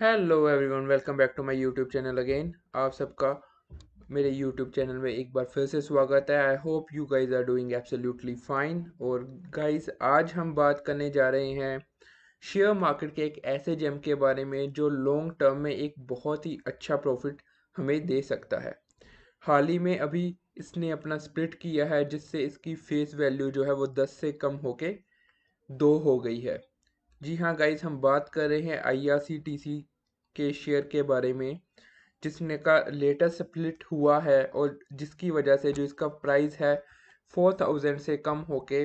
Hello everyone welcome back to my YouTube channel again आप सबका मेरे यूट्यूब चैनल में एक बार फिर से स्वागत है I hope you guys are doing absolutely fine और गाइस आज हम बात करने जा रहे हैं शेयर मार्केट के एक ऐसे जेम के बारे में जो लॉन्ग टर्म में एक बहुत ही अच्छा प्रॉफिट हमें दे सकता है हाल ही में अभी इसने अपना स्प्लिट किया है जिससे इसकी फेस वैल्यू जो है वो दस से कम होके दो हो गई है जी हाँ गाइज हम बात कर रहे हैं आई के शेयर के बारे में जिसने का लेटेस्ट स्प्लिट हुआ है और जिसकी वजह से जो इसका प्राइस है फोर थाउजेंड से कम होके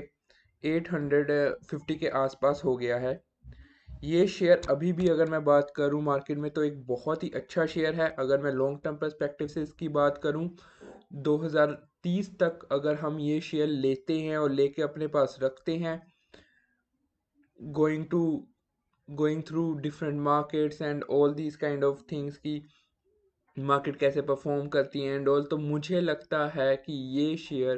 एट हंड्रेड फिफ्टी के आसपास हो गया है ये शेयर अभी भी अगर मैं बात करूं मार्केट में तो एक बहुत ही अच्छा शेयर है अगर मैं लॉन्ग टर्म परस्पेक्टिव से इसकी बात करूं 2030 तक अगर हम ये शेयर लेते हैं और लेके अपने पास रखते हैं going to going through different markets and all these kind of things की market कैसे perform करती है and all तो मुझे लगता है कि ये share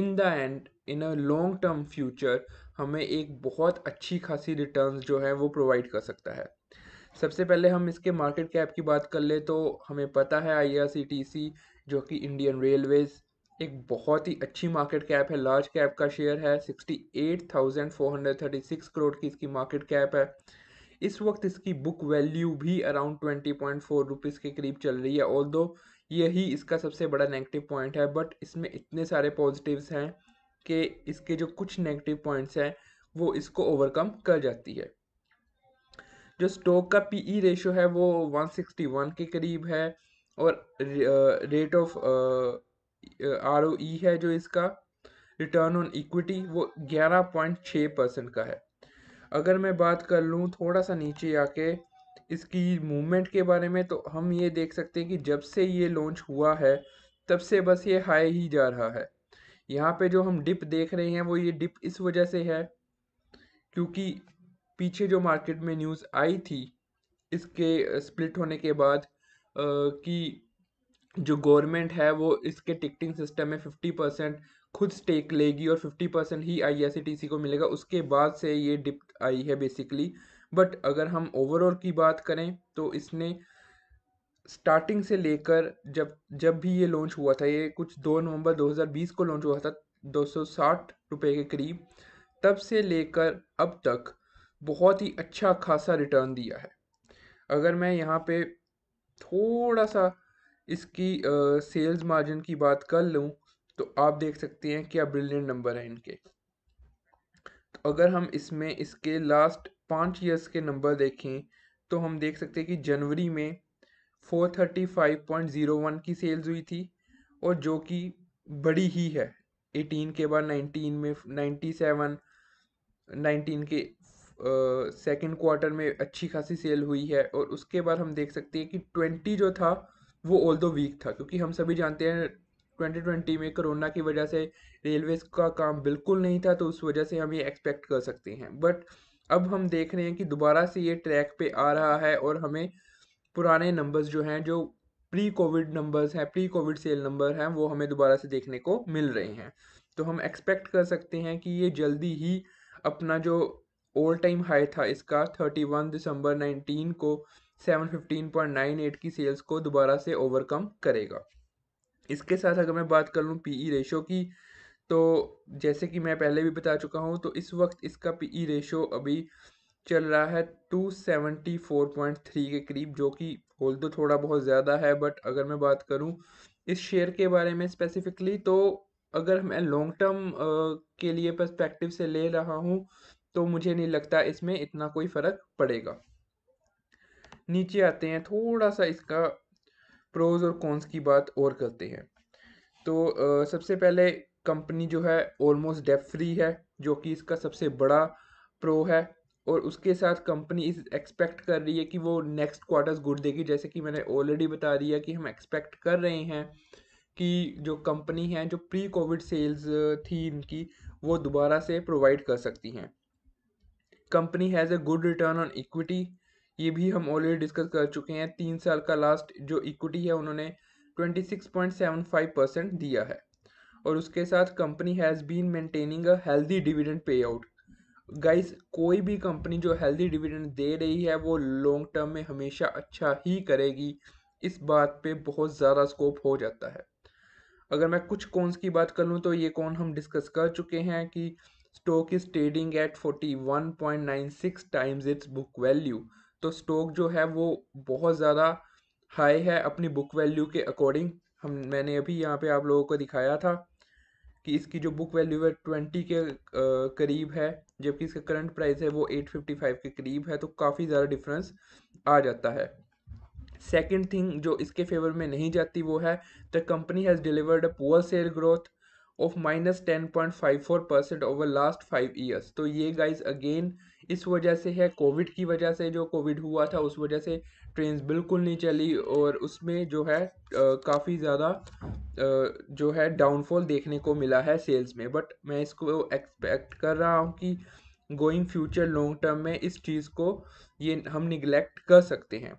in the end in a long term future हमें एक बहुत अच्छी खासी returns जो है वो provide कर सकता है सबसे पहले हम इसके मार्केट कैप की बात कर ले तो हमें पता है आई जो कि इंडियन रेलवेज़ एक बहुत ही अच्छी मार्केट कैप है लार्ज कैप का शेयर है sixty eight thousand four hundred thirty six crore की इसकी मार्केट कैप है इस वक्त इसकी बुक वैल्यू भी around twenty point four rupees के करीब चल रही है ऑल दो यही इसका सबसे बड़ा नेगेटिव पॉइंट है बट इसमें इतने सारे पॉजिटिव्स हैं कि इसके जो कुछ नेगेटिव पॉइंट्स हैं वो इसको ओवरकम कर जाती है जो स्टॉक का पी ई रेशियो है वो वन सिक्सटी वन के करीब है और रेट ऑफ आर e है जो इसका रिटर्न ऑन इक्विटी वो 11.6 परसेंट का है अगर मैं बात कर लूँ थोड़ा सा नीचे आके इसकी मूवमेंट के बारे में तो हम ये देख सकते हैं कि जब से ये लॉन्च हुआ है तब से बस ये हाई ही जा रहा है यहाँ पे जो हम डिप देख रहे हैं वो ये डिप इस वजह से है क्योंकि पीछे जो मार्केट में न्यूज़ आई थी इसके स्प्लिट होने के बाद कि जो गवर्नमेंट है वो इसके टिकटिंग सिस्टम में फिफ्टी परसेंट खुद स्टेक लेगी और फिफ्टी परसेंट ही आई को मिलेगा उसके बाद से ये डिप आई है बेसिकली बट अगर हम ओवरऑल की बात करें तो इसने स्टार्टिंग से लेकर जब जब भी ये लॉन्च हुआ था ये कुछ दो नवंबर 2020 को लॉन्च हुआ था दो सौ रुपये के करीब तब से लेकर अब तक बहुत ही अच्छा खासा रिटर्न दिया है अगर मैं यहाँ पे थोड़ा सा इसकी सेल्स मार्जिन की बात कर लूँ तो आप देख सकते हैं क्या ब्रिलियंट नंबर है इनके तो अगर हम इसमें इसके लास्ट पाँच ईयर्स के नंबर देखें तो हम देख सकते हैं कि जनवरी में 435.01 की सेल्स हुई थी और जो कि बड़ी ही है 18 के बाद 19 में 97 19 के सेकंड uh, क्वार्टर में अच्छी खासी सेल हुई है और उसके बाद हम देख सकते हैं कि 20 जो था वो ऑल दो वीक था क्योंकि हम सभी जानते हैं 2020 में कोरोना की वजह से रेलवेज का काम बिल्कुल नहीं था तो उस वजह से हम ये एक्सपेक्ट कर सकते हैं बट अब हम देख रहे हैं कि दोबारा से ये ट्रैक पे आ रहा है और हमें पुराने नंबर्स जो हैं जो प्री कोविड नंबर्स हैं प्री कोविड सेल नंबर हैं वो हमें दोबारा से देखने को मिल रहे हैं तो हम एक्सपेक्ट कर सकते हैं कि ये जल्दी ही अपना जो ओल्ड टाइम हाई था इसका थर्टी वन दिसंबर नाइनटीन को 715.98 की सेल्स को दोबारा से ओवरकम करेगा इसके साथ अगर मैं बात कर लूँ पीई रेशो की तो जैसे कि मैं पहले भी बता चुका हूँ तो इस वक्त इसका पीई रेशो e अभी चल रहा है 274.3 के करीब जो कि होल तो थोड़ा बहुत ज़्यादा है बट अगर मैं बात करूँ इस शेयर के बारे में स्पेसिफिकली तो अगर मैं लॉन्ग टर्म के लिए पर्सपेक्टिव से ले रहा हूँ तो मुझे नहीं लगता इसमें इतना कोई फ़र्क पड़ेगा नीचे आते हैं थोड़ा सा इसका प्रोज और कॉन्स की बात और करते हैं तो आ, सबसे पहले कंपनी जो है ऑलमोस्ट डेप फ्री है जो कि इसका सबसे बड़ा प्रो है और उसके साथ कंपनी इस एक्सपेक्ट कर रही है कि वो नेक्स्ट क्वार्टर्स गुड देगी जैसे कि मैंने ऑलरेडी बता दिया कि हम एक्सपेक्ट कर रहे हैं कि जो कंपनी है जो प्री कोविड सेल्स थी इनकी वो दोबारा से प्रोवाइड कर सकती हैं company has a good return on equity ये भी हम ऑलरेडी डिस्कस कर चुके हैं तीन साल का लास्ट जो इक्विटी है उन्होंने 26.75 परसेंट दिया है और उसके साथ company has been maintaining a healthy dividend payout guys कोई भी कंपनी जो हेल्दी डिविडेंड दे रही है वो लॉन्ग टर्म में हमेशा अच्छा ही करेगी इस बात पे बहुत ज़्यादा स्कोप हो जाता है अगर मैं कुछ कॉन्स की बात कर लूँ तो ये कौन हम डिस्कस कर चुके हैं कि stock is trading at 41.96 times its book value तो स्टॉक जो है वो बहुत ज़्यादा हाई है अपनी बुक वैल्यू के अकॉर्डिंग हम मैंने अभी यहाँ पे आप लोगों को दिखाया था कि इसकी जो बुक वैल्यू है ट्वेंटी के करीब है जबकि इसका करंट प्राइस है वो एट फिफ्टी फाइव के करीब है तो काफ़ी ज़्यादा डिफरेंस आ जाता है सेकेंड थिंग जो इसके फेवर में नहीं जाती वो है the company has delivered a poor sale growth of minus ten point five four percent over last five years तो ये गाइज अगेन इस वजह से है कोविड की वजह से जो कोविड हुआ था उस वजह से ट्रेन बिल्कुल नहीं चली और उसमें जो है काफ़ी ज़्यादा जो है डाउनफॉल देखने को मिला है सेल्स में बट मैं इसको एक्सपेक्ट कर रहा हूँ कि गोइंग फ्यूचर लॉन्ग टर्म में इस चीज़ को ये हम निगलेक्ट कर सकते हैं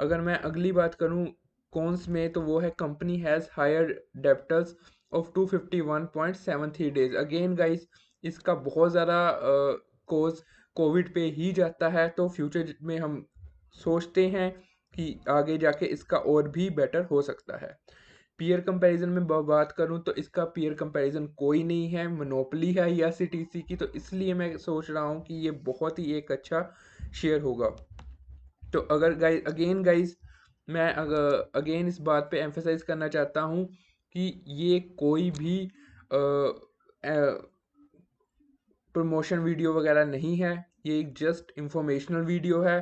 अगर मैं अगली बात करूँ कौनस में तो वो है company has higher debtors of two fifty one point seven three days again guys इसका बहुत ज़्यादा कोज uh, कोविड पे ही जाता है तो फ्यूचर में हम सोचते हैं कि आगे जाके इसका और भी बेटर हो सकता है पीयर कंपैरिजन में बात करूं तो इसका पीयर कंपैरिजन कोई नहीं है मोनोपली है या सी की तो इसलिए मैं सोच रहा हूं कि ये बहुत ही एक अच्छा शेयर होगा तो अगर गाइज अगेन गाइज मैं अगर अगेन इस बात पे एम्फेसाइज करना चाहता हूं कि ये कोई भी आ, आ, प्रमोशन वीडियो वगैरह नहीं है ये एक जस्ट इंफॉर्मेशनल वीडियो है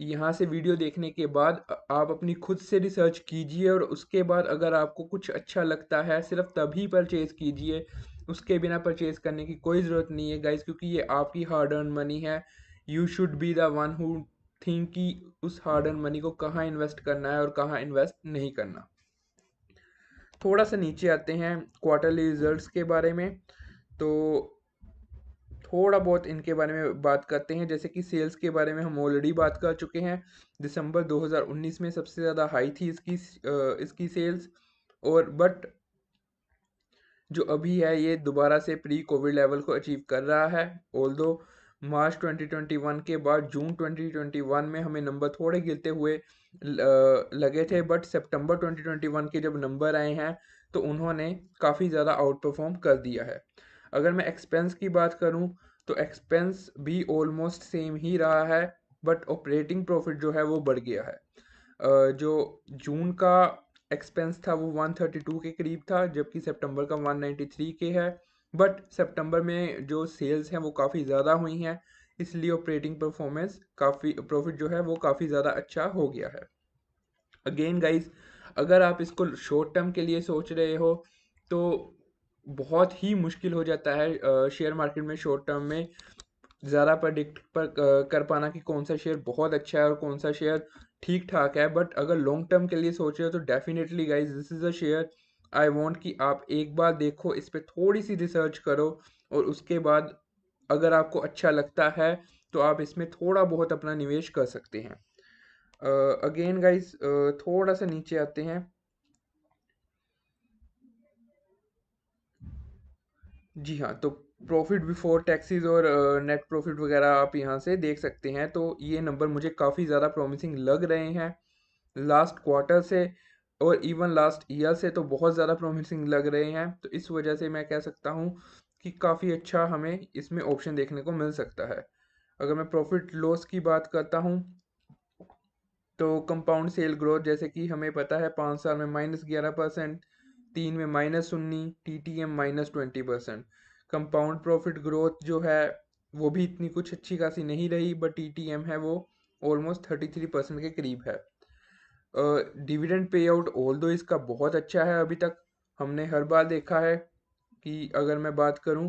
यहाँ से वीडियो देखने के बाद आप अपनी खुद से रिसर्च कीजिए और उसके बाद अगर आपको कुछ अच्छा लगता है सिर्फ तभी परचेज़ कीजिए उसके बिना परचेज़ करने की कोई ज़रूरत नहीं है गाइज क्योंकि ये आपकी हार्ड अर्न मनी है you should be the one who think कि उस हार्ड अर्न मनी को कहाँ इन्वेस्ट करना है और कहाँ इन्वेस्ट नहीं करना थोड़ा सा नीचे आते हैं क्वार्टरली रिजल्ट्स के बारे में तो थोड़ा बहुत इनके बारे में बात करते हैं जैसे कि सेल्स के बारे में हम ऑलरेडी बात कर चुके हैं दिसंबर 2019 में सबसे ज़्यादा हाई थी इसकी इसकी सेल्स और बट जो अभी है ये दोबारा से प्री कोविड लेवल को अचीव कर रहा है ऑल दो मार्च 2021 के बाद जून 2021 में हमें नंबर थोड़े गिरते हुए लगे थे बट सितंबर 2021 के जब नंबर आए हैं तो उन्होंने काफ़ी ज़्यादा आउट परफॉर्म कर दिया है अगर मैं एक्सपेंस की बात करूँ तो एक्सपेंस भी ऑलमोस्ट सेम ही रहा है बट ऑपरेटिंग प्रॉफिट जो है वो बढ़ गया है जो जून का एक्सपेंस था वो 132 के करीब था जबकि सितंबर का 193 के है बट सितंबर में जो सेल्स हैं वो काफ़ी ज़्यादा हुई हैं इसलिए ऑपरेटिंग परफॉर्मेंस काफ़ी प्रॉफिट जो है वो काफ़ी ज़्यादा अच्छा हो गया है अगेन गाइज अगर आप इसको शॉर्ट टर्म के लिए सोच रहे हो तो बहुत ही मुश्किल हो जाता है शेयर मार्केट में शॉर्ट टर्म में ज़्यादा प्रडिक्ट पर कर पाना कि कौन सा शेयर बहुत अच्छा है और कौन सा शेयर ठीक ठाक है बट अगर लॉन्ग टर्म के लिए सोच रहे हो तो definitely guys this is a share I want कि आप एक बार देखो इस पर थोड़ी सी रिसर्च करो और उसके बाद अगर आपको अच्छा लगता है तो आप इसमें थोड़ा बहुत अपना निवेश कर सकते हैं अगेन uh, गाइज uh, थोड़ा सा नीचे आते हैं जी हाँ, तो प्रॉफ़िट बिफ़ोर टैक्सेस और नेट प्रॉफ़िट वग़ैरह आप यहाँ से देख सकते हैं। तो ये नंबर मुझे काफ़ी ज़्यादा प्रॉमिसिंग लग रहे हैं। लास्ट क्वार्टर से और इवन लास्ट ईयर से तो बहुत ज़्यादा प्रॉमिसिंग लग रहे हैं। तो इस वज़ह से मैं कह सकता हूँ कि काफ़ी अच्छा हमें इसमें ऑप्शन देखने को मिल सकता है। अगर मैं प्रॉफ़िट लॉस की बात करता हूँ तो कंपाउंड सेल ग्रोथ जैसे कि हमें पता है पाँच साल में माइनस ग्यारह परसेंट तीन में माइनस उन्नी T T M minus twenty percent compound profit growth जो है वो भी इतनी कुछ अच्छी खासी नहीं रही बट टी टी एम है वो ऑलमोस्ट थर्टी थ्री परसेंट के करीब है डिविडेंड पे आउट ऑल दो इसका बहुत अच्छा है अभी तक हमने हर बार देखा है कि अगर मैं बात करूं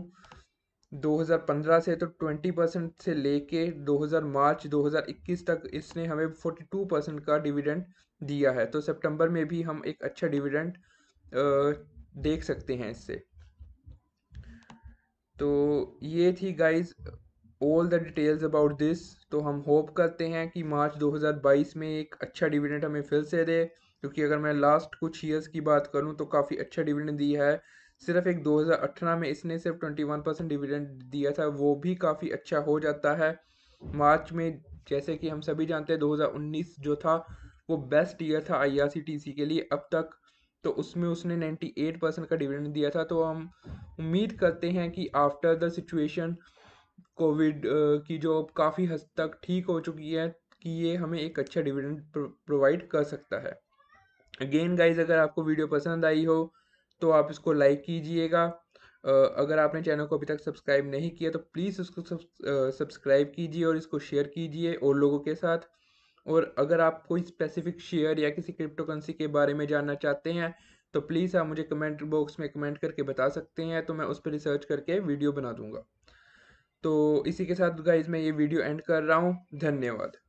2015 से तो 20 परसेंट से लेके 2000 मार्च 2021 तक इसने हमें 42 परसेंट का डिविडेंड दिया है तो सितंबर में भी हम एक अच्छा डिविडेंड देख सकते हैं इससे तो ये थी guys all the details about this तो हम होप करते हैं कि मार्च 2022 में एक अच्छा डिविडेंड हमें फिर से दे क्योंकि अगर मैं लास्ट कुछ ईयर्स की बात करूं तो काफ़ी अच्छा डिविडेंड दिया है सिर्फ एक 2018 में इसने सिर्फ 21 परसेंट डिविडेंड दिया था वो भी काफ़ी अच्छा हो जाता है मार्च में जैसे कि हम सभी जानते हैं 2019 जो था वो बेस्ट ईयर था आई के लिए अब तक तो उसमें उसने 98 परसेंट का डिविडेंड दिया था तो हम उम्मीद करते हैं कि आफ्टर द सिचुएशन कोविड की जो काफ़ी हद तक ठीक हो चुकी है कि ये हमें एक अच्छा डिविडेंड प्रोवाइड कर सकता है अगेन गाइज अगर आपको वीडियो पसंद आई हो तो आप इसको लाइक कीजिएगा अगर आपने चैनल को अभी तक सब्सक्राइब नहीं किया तो प्लीज़ उसको सब्सक्राइब कीजिए और इसको शेयर कीजिए और लोगों के साथ और अगर आप कोई स्पेसिफिक शेयर या किसी क्रिप्टो करेंसी के बारे में जानना चाहते हैं तो प्लीज़ आप मुझे कमेंट बॉक्स में कमेंट करके बता सकते हैं तो मैं उस पर रिसर्च करके वीडियो बना दूंगा तो इसी के साथ गाइज मैं ये वीडियो एंड कर रहा हूँ धन्यवाद